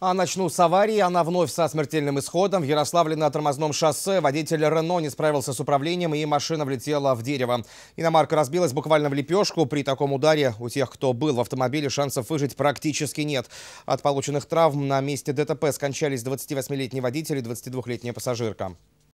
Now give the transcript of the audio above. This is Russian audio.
А начну с аварии. Она вновь со смертельным исходом. В Ярославле на тормозном шоссе водитель Рено не справился с управлением, и машина влетела в дерево. Иномарка разбилась буквально в лепешку. При таком ударе у тех, кто был в автомобиле, шансов выжить практически нет. От полученных травм на месте ДТП скончались 28-летний водитель и 22-летняя пассажирка.